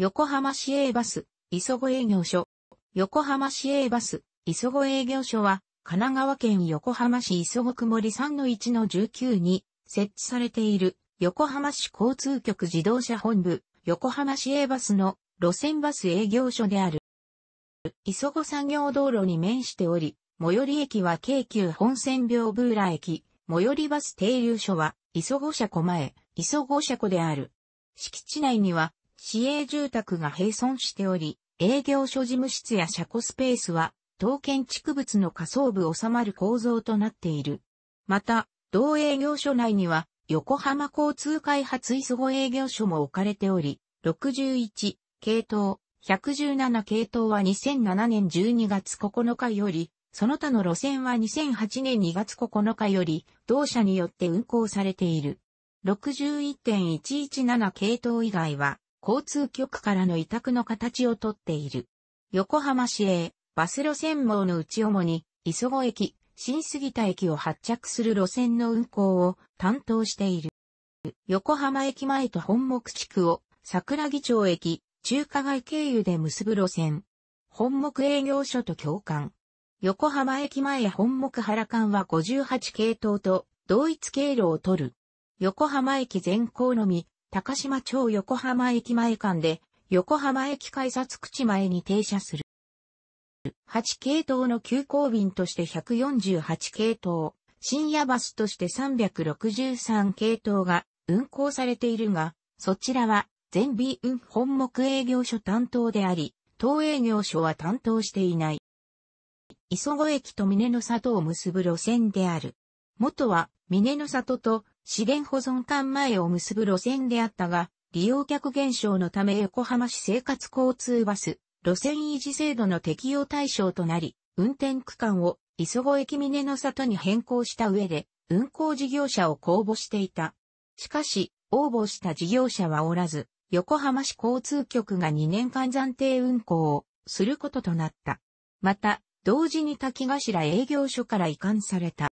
横浜市営バス、磯子営業所。横浜市営バス、磯子営業所は、神奈川県横浜市磯子曇り3-1の19に設置されている横浜市交通局自動車本部横浜市営バスの路線バス営業所である。磯子産業道路に面しており、最寄り駅は京急本線ブーラ駅、最寄りバス停留所は磯子車庫前、磯子車庫である。敷地内には市営住宅が併存しており、営業所事務室や車庫スペースは、当建築物の下層部収まる構造となっている。また、同営業所内には、横浜交通開発磯子営業所も置かれており、61系統、117系統は2007年12月9日より、その他の路線は2008年2月9日より、同社によって運行されている。61.117系統以外は、交通局からの委託の形をとっている。横浜市営、バス路線網のうち主に、磯子駅、新杉田駅を発着する路線の運行を担当している。横浜駅前と本木地区を桜木町駅、中華街経由で結ぶ路線。本木営業所と共感。横浜駅前本木原間は58系統と同一経路を取る。横浜駅全行のみ、高島町横浜駅前間で、横浜駅改札口前に停車する。8系統の急行便として148系統、深夜バスとして363系統が運行されているが、そちらは全便運本目営業所担当であり、当営業所は担当していない。磯子駅と峰の里を結ぶ路線である。元は峰の里と資源保存館前を結ぶ路線であったが、利用客減少のため横浜市生活交通バス、路線維持制度の適用対象となり、運転区間を磯子駅峰の里に変更した上で、運行事業者を公募していた。しかし、応募した事業者はおらず、横浜市交通局が2年間暫定運行をすることとなった。また、同時に滝頭営業所から移管された。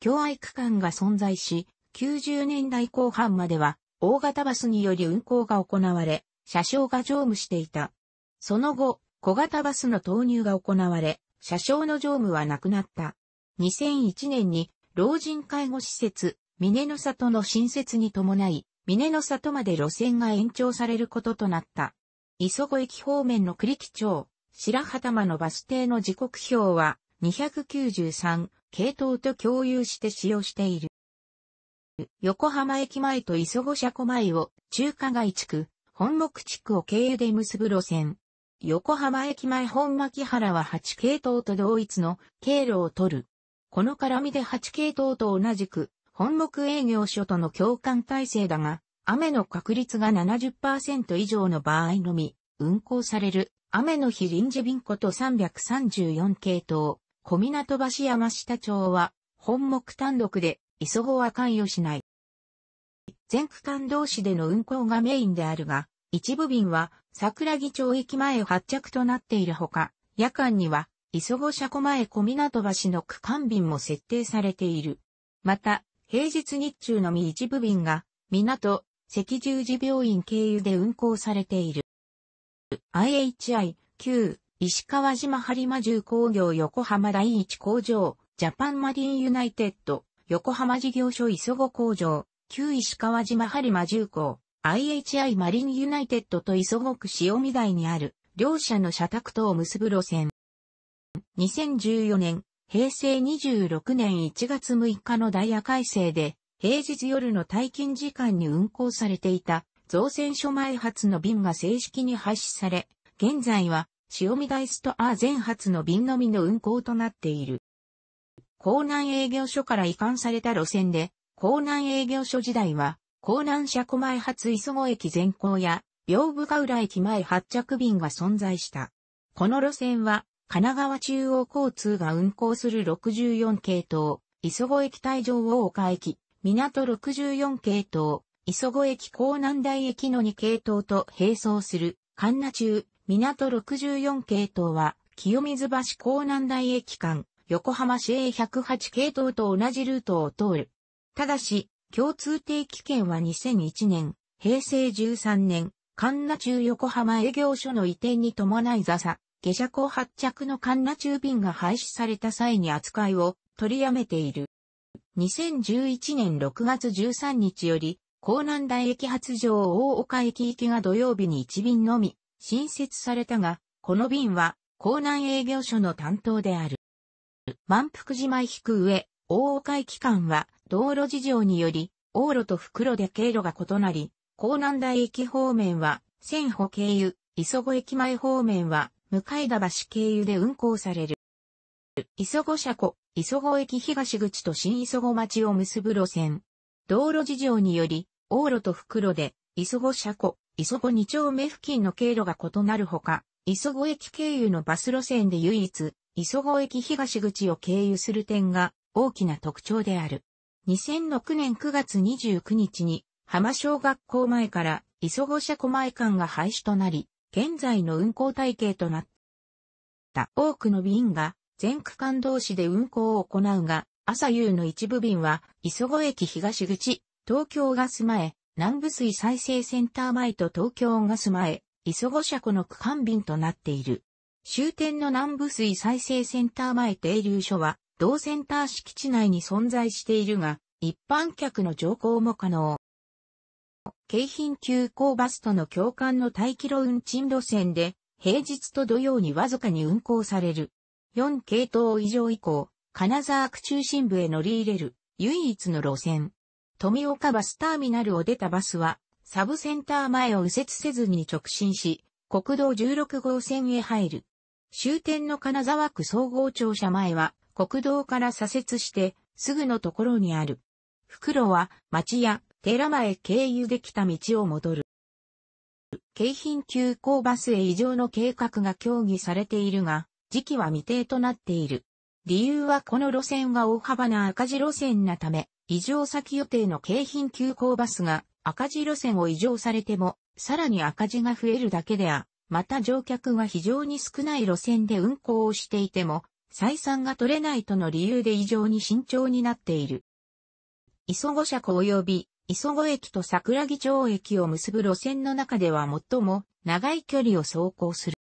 共愛区間が存在し、90年代後半までは、大型バスにより運行が行われ、車掌が乗務していた。その後、小型バスの投入が行われ、車掌の乗務はなくなった。2001年に、老人介護施設、峰の里の新設に伴い、峰の里まで路線が延長されることとなった。磯子駅方面の栗木町、白旗間のバス停の時刻表は293系統と共有して使用している。横浜駅前と磯子車庫前を中華街地区、本木地区を経由で結ぶ路線。横浜駅前本牧原は8系統と同一の経路を取る。この絡みで8系統と同じく本木営業所との共感体制だが、雨の確率が70%以上の場合のみ、運行される雨の日臨時便こと334系統、小港橋山下町は本木単独で磯子は関与しない。全区間同士での運行がメインであるが、一部便は桜木町駅前発着となっているほか、夜間には磯子車庫前小港橋の区間便も設定されている。また、平日日中のみ一部便が、港、赤十字病院経由で運行されている。IHI、旧、石川島播磨重工業横浜第一工場、ジャパンマリンユナイテッド、横浜事業所磯子工場、旧石川島播磨重工、IHI マリンユナイテッドと磯子区塩見台にある、両社の社宅とを結ぶ路線。2014年、平成26年1月6日のダイヤ改正で、平日夜の退勤時間に運行されていた、造船所前発の便が正式に廃止され、現在は、塩見台ストア前発の便のみの運行となっている。港南営業所から移管された路線で、港南営業所時代は、港南車庫前発磯子駅前行や、屏風ヶ浦駅前発着便が存在した。この路線は、神奈川中央交通が運行する64系統、磯子駅退場大岡駅、港64系統、磯子駅港南台駅の2系統と並走する、神奈中、港64系統は、清水橋港南台駅間、横浜市 A108 系統と同じルートを通る。ただし、共通定期券は2001年、平成13年、神奈中横浜営業所の移転に伴い座差、下車後発着の神奈中便が廃止された際に扱いを取りやめている。2011年6月13日より、港南大駅発場大岡駅行きが土曜日に1便のみ、新設されたが、この便は、港南営業所の担当である。満腹島引く上、大岡駅間は道路事情により、往路と袋で経路が異なり、江南台駅方面は、千歩経由、磯子駅前方面は、向田橋経由で運行される。磯子車庫、磯子駅東口と新磯子町を結ぶ路線。道路事情により、往路と袋で、磯子車庫、磯子二丁目付近の経路が異なるほか、磯子駅経由のバス路線で唯一、磯子駅東口を経由する点が大きな特徴である。2006年9月29日に浜小学校前から磯子車庫前間が廃止となり、現在の運行体系となった。多くの便が全区間同士で運行を行うが、朝夕の一部便は磯子駅東口、東京ガス前、南部水再生センター前と東京ガス前、磯子車庫の区間便となっている。終点の南部水再生センター前停留所は、同センター敷地内に存在しているが、一般客の乗降も可能。京浜急行バスとの共感の待機路運賃路線で、平日と土曜にわずかに運行される。4系統以上以降、金沢区中心部へ乗り入れる、唯一の路線。富岡バスターミナルを出たバスは、サブセンター前を右折せずに直進し、国道16号線へ入る。終点の金沢区総合庁舎前は、国道から左折して、すぐのところにある。袋は、町や寺前経由できた道を戻る。京浜急行バスへ異常の計画が協議されているが、時期は未定となっている。理由はこの路線が大幅な赤字路線なため、異常先予定の京浜急行バスが赤字路線を異常されても、さらに赤字が増えるだけであまた乗客が非常に少ない路線で運行をしていても、採算が取れないとの理由で異常に慎重になっている。磯子車庫及び磯子駅と桜木町駅を結ぶ路線の中では最も長い距離を走行する。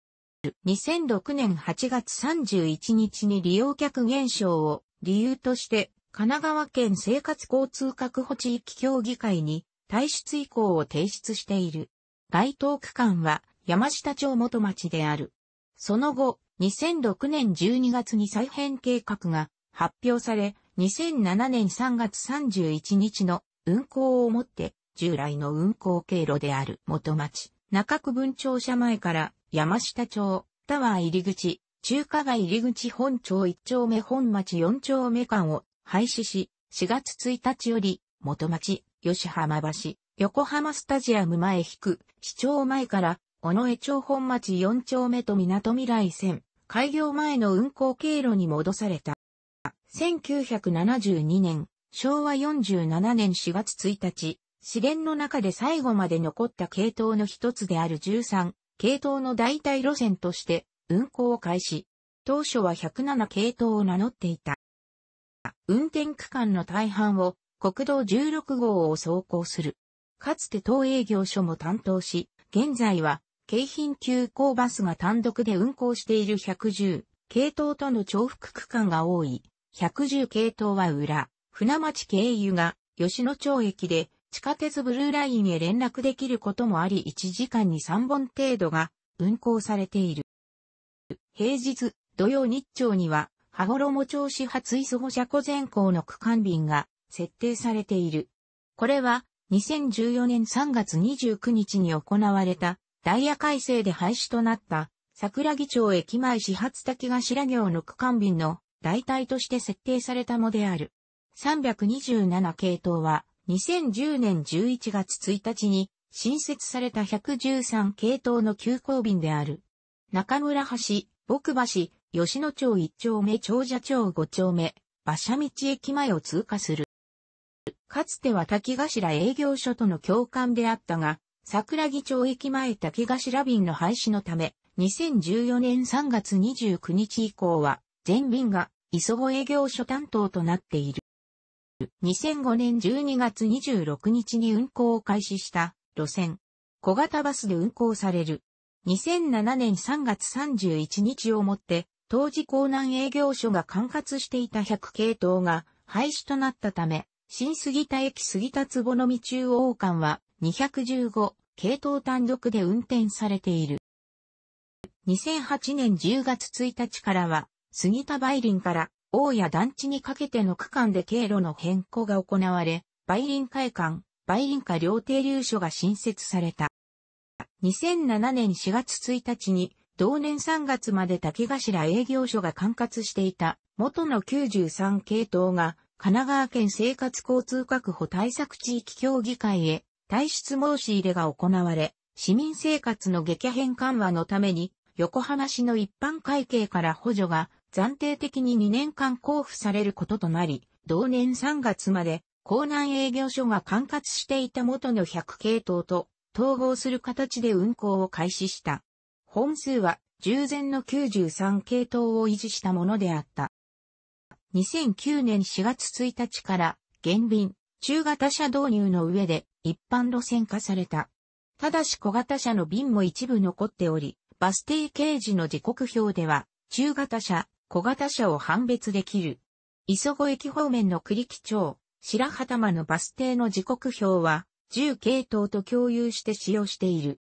2006年8月31日に利用客減少を理由として神奈川県生活交通確保地域協議会に退出意向を提出している。該当区間は山下町元町である。その後、2006年12月に再編計画が発表され、2007年3月31日の運行をもって、従来の運行経路である元町、中区分庁舎前から山下町、タワー入り口、中華街入り口本町1丁目本町4丁目間を廃止し、4月1日より元町、吉浜橋、横浜スタジアム前引く、市町前から尾上町本町四丁目と港未来線、開業前の運行経路に戻された。1972年、昭和47年4月1日、試練の中で最後まで残った系統の一つである13、系統の代替路線として運行を開始。当初は107系統を名乗っていた。運転区間の大半を国道16号を走行する。かつて当営業所も担当し、現在は京浜急行バスが単独で運行している110系統との重複区間が多い。110系統は裏、船町経由が吉野町駅で地下鉄ブルーラインへ連絡できることもあり1時間に3本程度が運行されている。平日、土曜日朝には、羽衣町始発磯保車庫前行の区間便が設定されている。これは2014年3月29日に行われたダイヤ改正で廃止となった、桜木町駅前始発滝頭行の区間便の代替として設定されたもである。327系統は、2010年11月1日に新設された113系統の急行便である。中村橋、牧橋、吉野町1丁目長者町5丁目、馬車道駅前を通過する。かつては滝頭営業所との共感であったが、桜木町駅前竹頭便の廃止のため、2014年3月29日以降は、全便が磯子営業所担当となっている。2005年12月26日に運行を開始した路線、小型バスで運行される。2007年3月31日をもって、当時港南営業所が管轄していた100系統が廃止となったため、新杉田駅杉田坪のみ中央間は215系統単独で運転されている。2008年10月1日からは、杉田梅林から大谷団地にかけての区間で経路の変更が行われ、梅林会館、梅林下両停留所が新設された。2007年4月1日に、同年3月まで竹頭営業所が管轄していた元の93系統が神奈川県生活交通確保対策地域協議会へ退出申し入れが行われ、市民生活の激変緩和のために、横浜市の一般会計から補助が暫定的に2年間交付されることとなり、同年3月まで、港南営業所が管轄していた元の100系統と統合する形で運行を開始した。本数は従前の93系統を維持したものであった。2009年4月1日から減便、中型車導入の上で一般路線化された。ただし小型車の便も一部残っており、バス停掲示の時刻表では、中型車、小型車を判別できる。磯子駅方面の栗木町、白畑間のバス停の時刻表は、10系統と共有して使用している。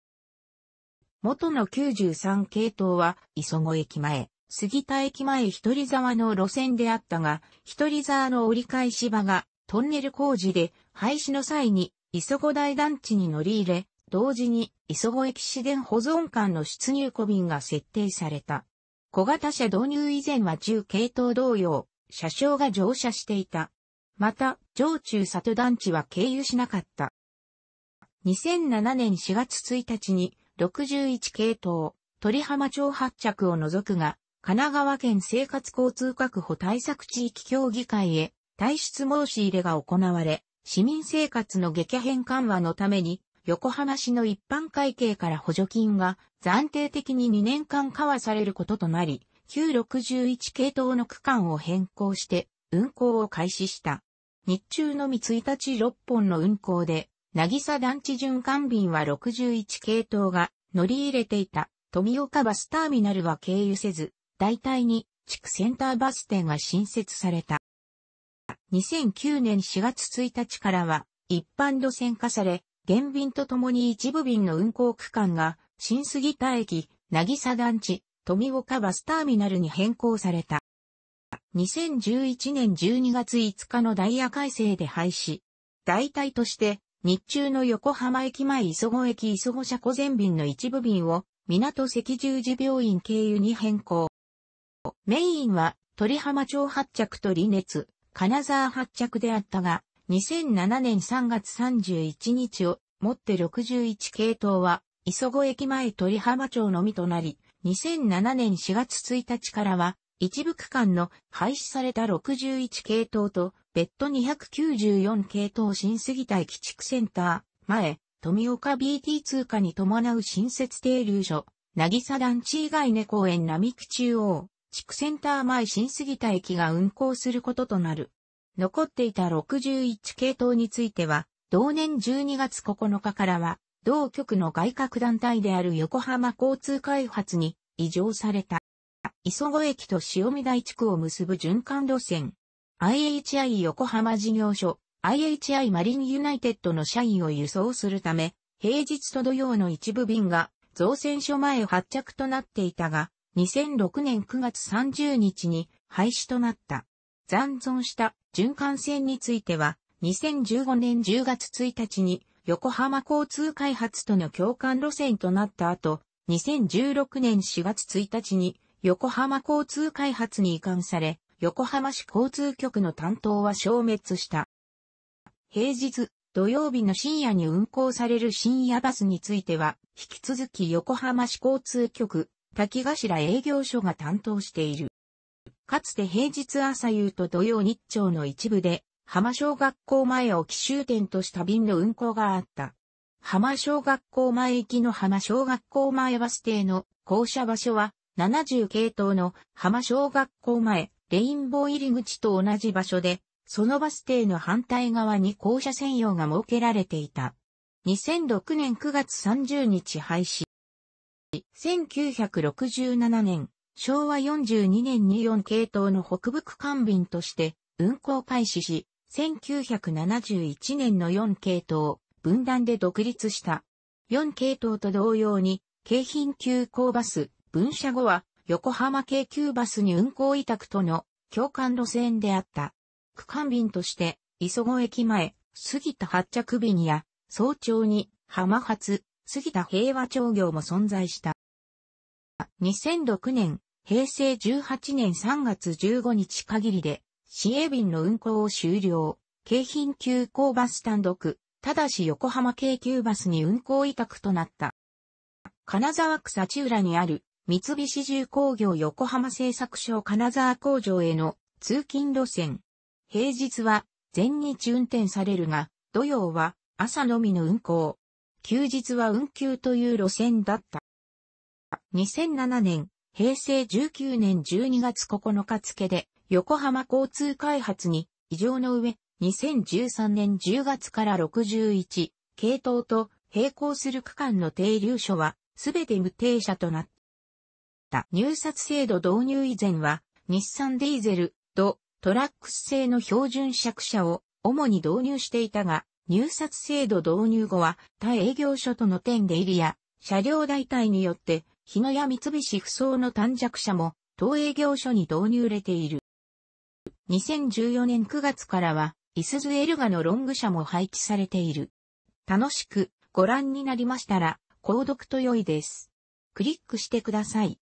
元の93系統は、磯子駅前、杉田駅前一人沢の路線であったが、一人沢の折り返し場がトンネル工事で廃止の際に磯子大団地に乗り入れ、同時に磯子駅市電保存館の出入庫便が設定された。小型車導入以前は中系統同様、車掌が乗車していた。また、上中里団地は経由しなかった。2007年4月1日に61系統、鳥浜町発着を除くが、神奈川県生活交通確保対策地域協議会へ退出申し入れが行われ、市民生活の激変緩和のために、横浜市の一般会計から補助金が暫定的に2年間交わされることとなり、旧61系統の区間を変更して運行を開始した。日中のみ1日6本の運行で、渚団地循環便は61系統が乗り入れていた富岡バスターミナルは経由せず、大体に地区センターバス店が新設された。2009年4月1日からは一般路線化され、現便とともに一部便の運行区間が新杉田駅、渚団地、富岡バスターミナルに変更された。2011年12月5日のダイヤ改正で廃止。代替として日中の横浜駅前磯子駅磯子車庫全便の一部便を港赤十字病院経由に変更。メインは鳥浜町発着と離熱、金沢発着であったが、2007年3月31日をもって61系統は、磯子駅前鳥浜町のみとなり、2007年4月1日からは、一部区間の廃止された61系統と、別途294系統新杉田駅地区センター、前、富岡 BT 通過に伴う新設停留所、渚団地以外根公園並木中央、地区センター前新杉田駅が運行することとなる。残っていた61系統については、同年12月9日からは、同局の外郭団体である横浜交通開発に移譲された。磯子駅と塩見台地区を結ぶ循環路線。IHI 横浜事業所、IHI マリンユナイテッドの社員を輸送するため、平日と土曜の一部便が造船所前発着となっていたが、2006年9月30日に廃止となった。残存した循環線については、2015年10月1日に横浜交通開発との共感路線となった後、2016年4月1日に横浜交通開発に移管され、横浜市交通局の担当は消滅した。平日、土曜日の深夜に運行される深夜バスについては、引き続き横浜市交通局、滝頭営業所が担当している。かつて平日朝夕と土曜日朝の一部で、浜小学校前を奇襲点とした便の運行があった。浜小学校前行きの浜小学校前バス停の校舎場所は70系統の浜小学校前レインボー入り口と同じ場所で、そのバス停の反対側に校舎専用が設けられていた。2006年9月30日廃止。1967年、昭和42年に4系統の北部区間便として運行開始し、1971年の4系統、分断で独立した。4系統と同様に、京浜急行バス、分社後は、横浜京急バスに運行委託との共感路線であった。区間便として、磯子駅前、杉田発着便や、早朝に、浜発、杉田平和町業も存在した。2006年、平成18年3月15日限りで、市営便の運行を終了、京浜急行バス単独、ただし横浜京急バスに運行委託となった。金沢区幸浦にある、三菱重工業横浜製作所金沢工場への通勤路線。平日は全日運転されるが、土曜は朝のみの運行。休日は運休という路線だった。2007年、平成19年12月9日付で、横浜交通開発に異常の上、2013年10月から61、系統と並行する区間の停留所は、すべて無停車となった。入札制度導入以前は、日産ディーゼル、とトラックス製の標準借車を主に導入していたが、入札制度導入後は、他営業所との点で入りや、車両代替によって、日野や三菱不走の短弱車も、当営業所に導入れている。2014年9月からは、イスズエルガのロング車も配置されている。楽しくご覧になりましたら、購読と良いです。クリックしてください。